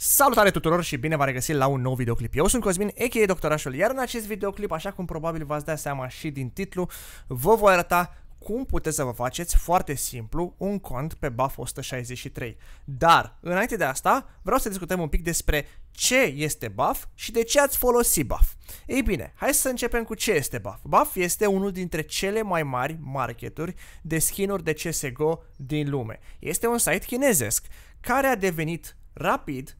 Salutare tuturor și bine v-am regăsit la un nou videoclip. Eu sunt Cosmin, a.k.a. Doctorașul, iar în acest videoclip, așa cum probabil v-ați dat seama și din titlu, vă voi arăta cum puteți să vă faceți foarte simplu un cont pe BAF 163. Dar, înainte de asta, vreau să discutăm un pic despre ce este BAF și de ce ați folosit BAF. Ei bine, hai să începem cu ce este BAF. BAF este unul dintre cele mai mari marketuri de skinuri de CSGO din lume. Este un site chinezesc care a devenit rapid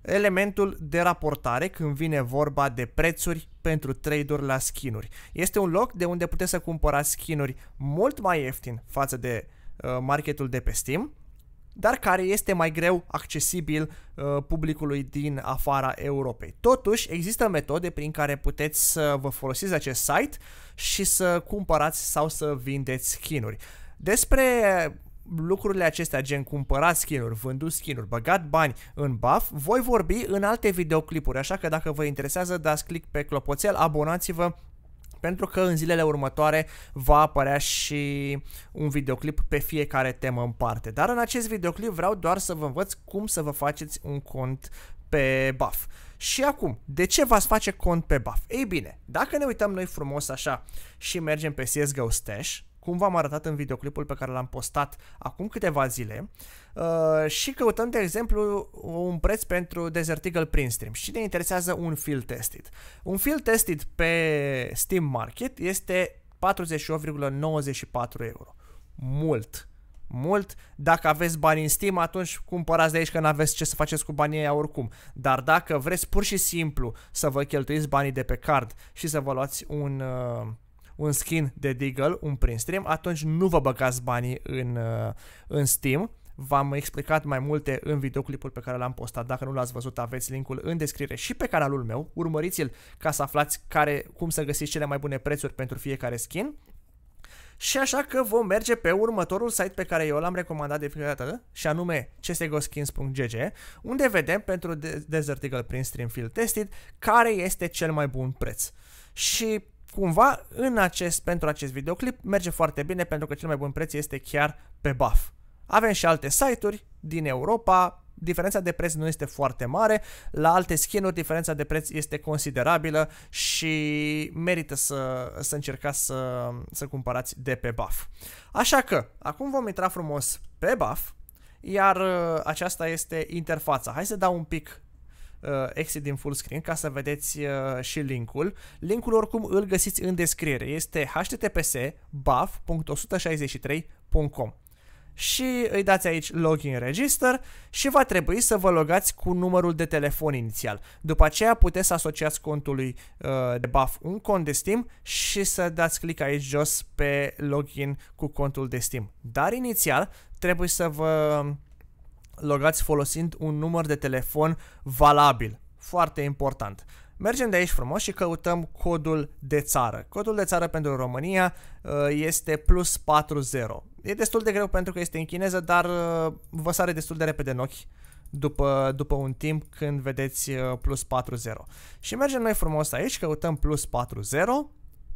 elementul de raportare când vine vorba de prețuri pentru trader la skinuri. Este un loc de unde puteți să cumpărați skinuri mult mai ieftin față de uh, marketul de pe Steam, dar care este mai greu accesibil uh, publicului din afara Europei. Totuși, există metode prin care puteți să vă folosiți acest site și să cumpărați sau să vindeți skinuri. Despre lucrurile acestea, gen cumpărat skin-uri, vândut skin-uri, băgat bani în buff, voi vorbi în alte videoclipuri, așa că dacă vă interesează, dați click pe clopoțel, abonați-vă pentru că în zilele următoare va apărea și un videoclip pe fiecare temă în parte. Dar în acest videoclip vreau doar să vă învăț cum să vă faceți un cont pe buff. Și acum, de ce v-ați face cont pe buff? Ei bine, dacă ne uităm noi frumos așa și mergem pe CSGO Stash, cum v-am arătat în videoclipul pe care l-am postat acum câteva zile uh, și căutăm, de exemplu, un preț pentru Desert Eagle Printstream și ne interesează un field tested. Un field tested pe Steam Market este 48,94 euro. Mult mult. Dacă aveți bani în Steam, atunci cumpărați de aici că n-aveți ce să faceți cu banii aia oricum. Dar dacă vreți pur și simplu să vă cheltuiți banii de pe card și să vă luați un... Uh, un skin de Deagle, un prin stream, atunci nu vă băgați banii în, uh, în Steam. V-am explicat mai multe în videoclipul pe care l-am postat. Dacă nu l-ați văzut, aveți linkul în descriere și pe canalul meu. Urmăriți-l ca să aflați care, cum să găsiți cele mai bune prețuri pentru fiecare skin. Și așa că vom merge pe următorul site pe care eu l-am recomandat de fiecare dată, și anume csgoskins.gg, unde vedem pentru Desert Eagle prin Stream Field Tested care este cel mai bun preț. Și cumva în acest, pentru acest videoclip merge foarte bine pentru că cel mai bun preț este chiar pe BAF. Avem și alte site-uri din Europa, diferența de preț nu este foarte mare, la alte skin-uri diferența de preț este considerabilă și merită să, să încercați să, să cumpărați de pe BAF. Așa că, acum vom intra frumos pe BAF, iar uh, aceasta este interfața. Hai să dau un pic uh, exit din full screen ca să vedeți uh, și linkul. Linkul oricum îl găsiți în descriere. Este https buff.163.com și îi dați aici login register și va trebui să vă logați cu numărul de telefon inițial. După aceea puteți să asociați contului uh, de Buff un cont de Steam și să dați click aici jos pe login cu contul de Steam. Dar inițial trebuie să vă logați folosind un număr de telefon valabil. Foarte important. Mergem de aici frumos și căutăm codul de țară. Codul de țară pentru România uh, este plus 40. E destul de greu pentru că este în chineză, dar uh, vă sare destul de repede în ochi după, după un timp când vedeți uh, plus 40. Și mergem noi frumos aici, căutăm plus 40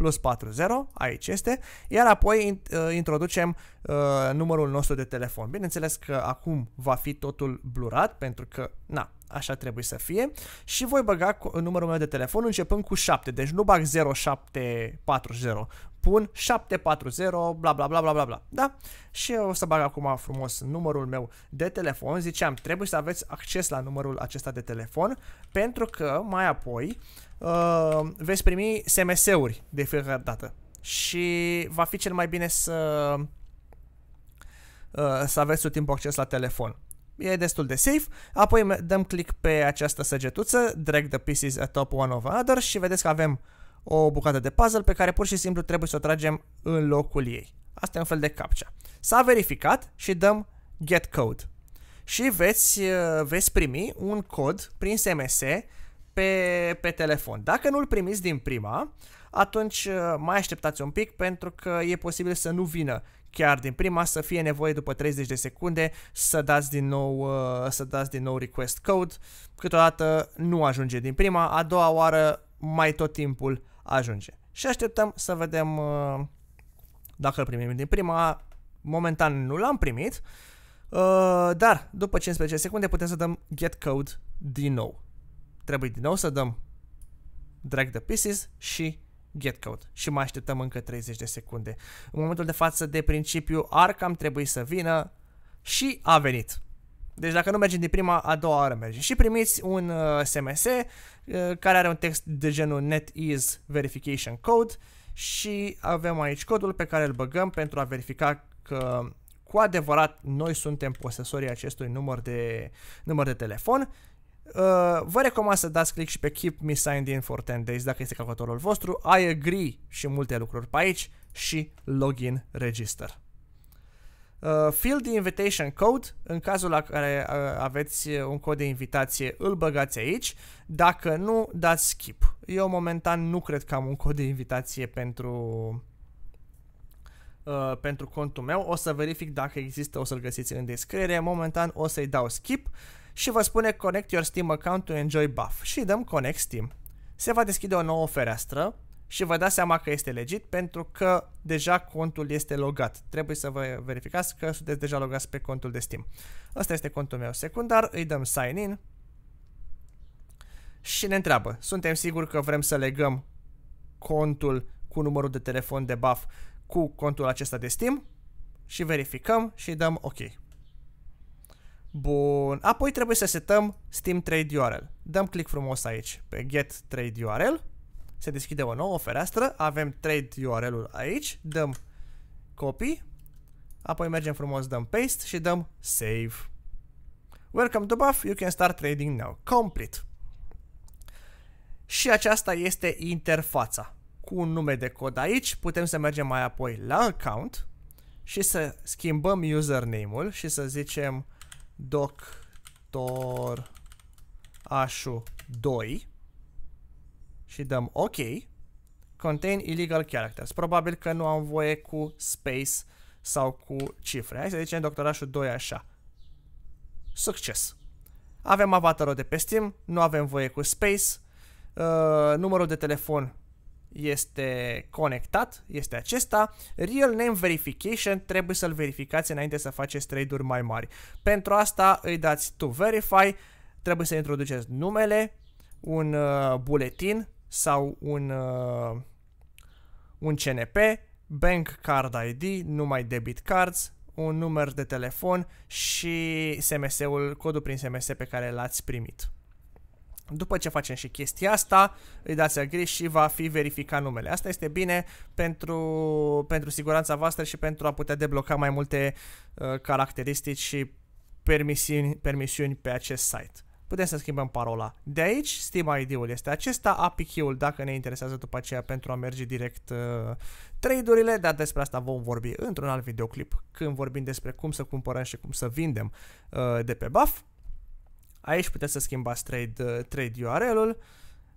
plus 40, aici este, iar apoi uh, introducem uh, numărul nostru de telefon. Bineînțeles că acum va fi totul blurat, pentru că, na, așa trebuie să fie, și voi băga numărul meu de telefon începând cu 7, deci nu bag 0740, pun 740, bla bla bla bla bla bla. Da? Și eu o să bag acum frumos numărul meu de telefon. Ziceam, trebuie să aveți acces la numărul acesta de telefon pentru că mai apoi uh, veți primi SMS-uri de fiecare dată. Și va fi cel mai bine să uh, să aveți tot timpul acces la telefon e destul de safe. Apoi dăm click pe această săgetuță, drag the pieces atop one of another și vedeți că avem o bucată de puzzle pe care pur și simplu trebuie să o tragem în locul ei. Asta e un fel de captcha. S-a verificat și dăm get code. Și veți, uh, veți primi un cod prin SMS pe, pe telefon. Dacă nu-l primiți din prima, atunci uh, mai așteptați un pic pentru că e posibil să nu vină chiar din prima, să fie nevoie după 30 de secunde să dați din nou, uh, să dați din nou request code. Câteodată nu ajunge din prima, a doua oară mai tot timpul ajunge. Și așteptăm să vedem uh, dacă îl primim din prima. Momentan nu l-am primit, uh, dar după 15 secunde putem să dăm get code din nou. Trebuie din nou să dăm drag the pieces și get code și mai așteptăm încă 30 de secunde. În momentul de față, de principiu, Arkham trebuie să vină și a venit. Deci dacă nu mergeți din prima, a doua oară merge Și primiți un uh, SMS uh, care are un text de genul NetEase Verification Code și avem aici codul pe care îl băgăm pentru a verifica că cu adevărat noi suntem posesorii acestui număr de, număr de telefon. Uh, vă recomand să dați click și pe Keep Me Signed In for 10 Days dacă este calculatorul vostru, I agree și multe lucruri pe aici și Login Register. Uh, fill the invitation code, în cazul la care uh, aveți uh, un cod de invitație, îl băgați aici, dacă nu, dați skip. Eu momentan nu cred că am un cod de invitație pentru uh, pentru contul meu, o să verific dacă există, o să-l găsiți în descriere, momentan o să-i dau skip și vă spune Connect your Steam account to enjoy buff și dăm Connect Steam. Se va deschide o nouă fereastră, și vă dați seama că este legit pentru că deja contul este logat. Trebuie să vă verificați că sunteți deja logați pe contul de Steam. Asta este contul meu secundar, îi dăm sign in și ne întreabă. Suntem siguri că vrem să legăm contul cu numărul de telefon de BAF cu contul acesta de Steam și verificăm și dăm OK. Bun, apoi trebuie să setăm Steam Trade URL. Dăm click frumos aici pe Get Trade URL se deschide o nouă fereastră, avem trade URL-ul aici, dăm copy, apoi mergem frumos, dăm paste și dăm save. Welcome to Buff, you can start trading now. Complete. Și aceasta este interfața. Cu un nume de cod aici, putem să mergem mai apoi la account și să schimbăm username-ul și să zicem doctor Ashu 2 și dăm OK. Contain illegal characters. Probabil că nu am voie cu space sau cu cifre. Hai să zicem doctorașul 2 așa. Succes! Avem avatarul de pe Steam, nu avem voie cu space, uh, numărul de telefon este conectat, este acesta. Real Name Verification trebuie să-l verificați înainte să faceți trade-uri mai mari. Pentru asta îi dați To Verify, trebuie să introduceți numele, un uh, buletin sau un, uh, un CNP, Bank Card ID, numai debit cards, un număr de telefon și SMS-ul, codul prin SMS pe care l-ați primit. După ce facem și chestia asta, îi dați agri și va fi verificat numele. Asta este bine pentru, pentru siguranța voastră și pentru a putea debloca mai multe uh, caracteristici și permisiuni, permisiuni pe acest site putem să schimbăm parola. De aici Steam ID-ul este acesta, API-ul dacă ne interesează după aceea pentru a merge direct uh, trade-urile, dar despre asta vom vorbi într-un alt videoclip când vorbim despre cum să cumpărăm și cum să vindem uh, de pe BAF. Aici puteți să schimbați trade, uh, trade URL-ul. Uh,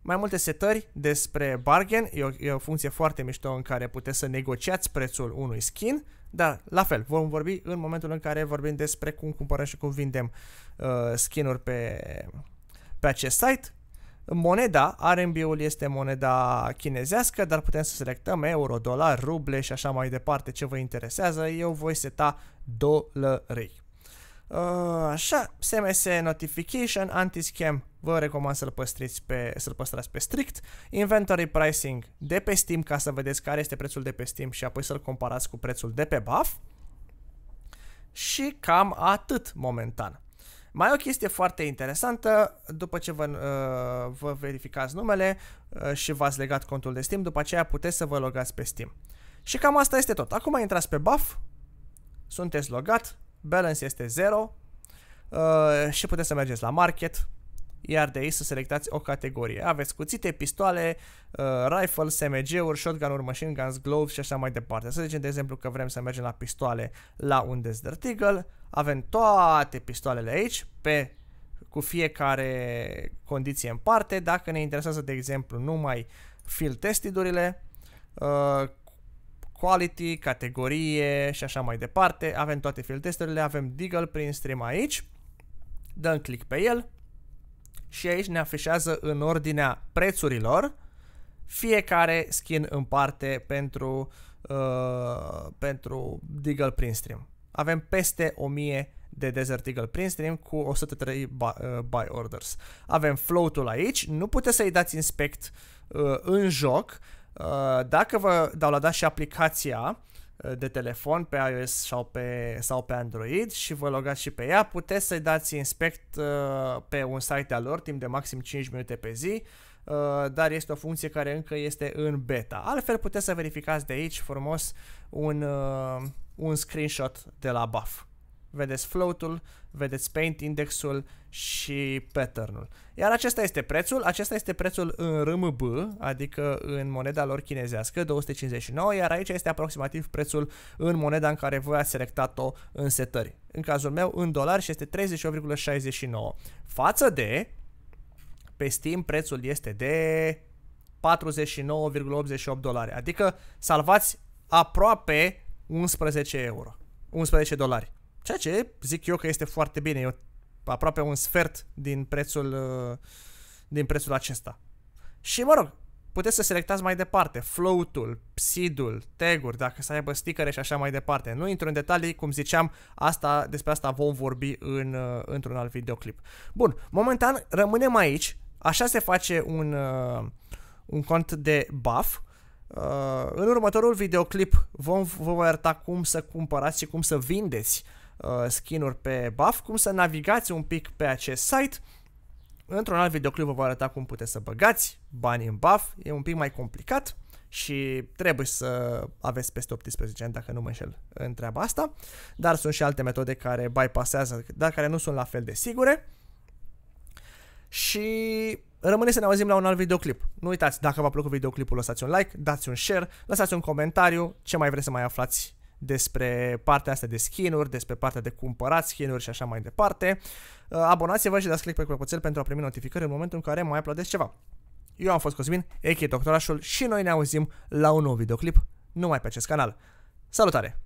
mai multe setări despre bargain, e o, e o funcție foarte mișto în care puteți să negociați prețul unui skin, dar la fel, vom vorbi în momentul în care vorbim despre cum cumpărăm și cum vindem uh, skin-uri pe, pe acest site. Moneda, RMB-ul este moneda chinezească, dar putem să selectăm euro, dolar, ruble și așa mai departe ce vă interesează. Eu voi seta dolari. Uh, așa, SMS notification, anti-scam, vă recomand să-l, păstriți pe, să-l păstrați pe strict. Inventory pricing de pe Steam ca să vedeți care este prețul de pe Steam și apoi să-l comparați cu prețul de pe BAF. Și cam atât momentan. Mai o chestie foarte interesantă, după ce vă, uh, vă verificați numele uh, și v-ați legat contul de Steam, după aceea puteți să vă logați pe Steam. Și cam asta este tot. Acum intrați pe BAF, sunteți logat, balance este 0 uh, și puteți să mergeți la market, iar de aici să selectați o categorie. Aveți cuțite, pistoale, uh, rifle, SMG-uri, shotgun-uri, machine guns, gloves și așa mai departe. Să zicem, de exemplu, că vrem să mergem la pistoale la un Desert Eagle. Avem toate pistoalele aici, pe cu fiecare condiție în parte. Dacă ne interesează, de exemplu, numai field testedurile, uh, quality, categorie și așa mai departe. Avem toate filtesturile, avem Deagle prin stream aici. Dăm click pe el și aici ne afișează în ordinea prețurilor fiecare skin în parte pentru, uh, pentru Deagle prin stream. Avem peste 1000 de Desert Eagle stream cu 103 buy, uh, buy orders. Avem float-ul aici, nu puteți să-i dați inspect uh, în joc, Uh, dacă vă downloadați și aplicația uh, de telefon pe iOS sau pe, sau pe Android și vă logați și pe ea, puteți să-i dați inspect uh, pe un site al lor timp de maxim 5 minute pe zi, dar este o funcție care încă este în beta. Altfel puteți să verificați de aici frumos un, un screenshot de la buff vedeți float-ul, vedeți paint indexul și pattern-ul. Iar acesta este prețul, acesta este prețul în RMB, adică în moneda lor chinezească, 259, iar aici este aproximativ prețul în moneda în care voi ați selectat-o în setări. În cazul meu, în dolari și este 38,69. Față de, pe Steam prețul este de 49,88 dolari, adică salvați aproape 11 euro, 11 dolari. Ceea ce zic eu că este foarte bine, e aproape un sfert din prețul, uh, din prețul acesta. Și mă rog, puteți să selectați mai departe float-ul, seed-ul, tag-uri, dacă să aibă sticăre și așa mai departe. Nu intru în detalii, cum ziceam, asta, despre asta vom vorbi în, uh, într-un alt videoclip. Bun, momentan rămânem aici, așa se face un, uh, un cont de buff. În următorul videoclip vom, vă arăta cum să cumpărați și cum să vindeți uh, uh, skin-uri pe buff, cum să navigați un pic pe acest site. Într-un alt videoclip vă voi arăta cum puteți să băgați bani în buff, e un pic mai complicat și trebuie să aveți peste 18 ani, dacă nu mă înșel în treaba asta, dar sunt și alte metode care bypassează, dar care nu sunt la fel de sigure. Și rămâne să ne auzim la un alt videoclip. Nu uitați, dacă v-a plăcut videoclipul, lăsați un like, dați un share, lăsați un comentariu, ce mai vreți să mai aflați despre partea asta de skin-uri, despre partea de cumpărat skin-uri și așa mai departe. Uh, abonați-vă și dați click pe clopoțel pentru a primi notificări în momentul în care mai uploadez ceva. Eu am fost Cosmin, Echi Doctorașul și noi ne auzim la un nou videoclip numai pe acest canal. Salutare!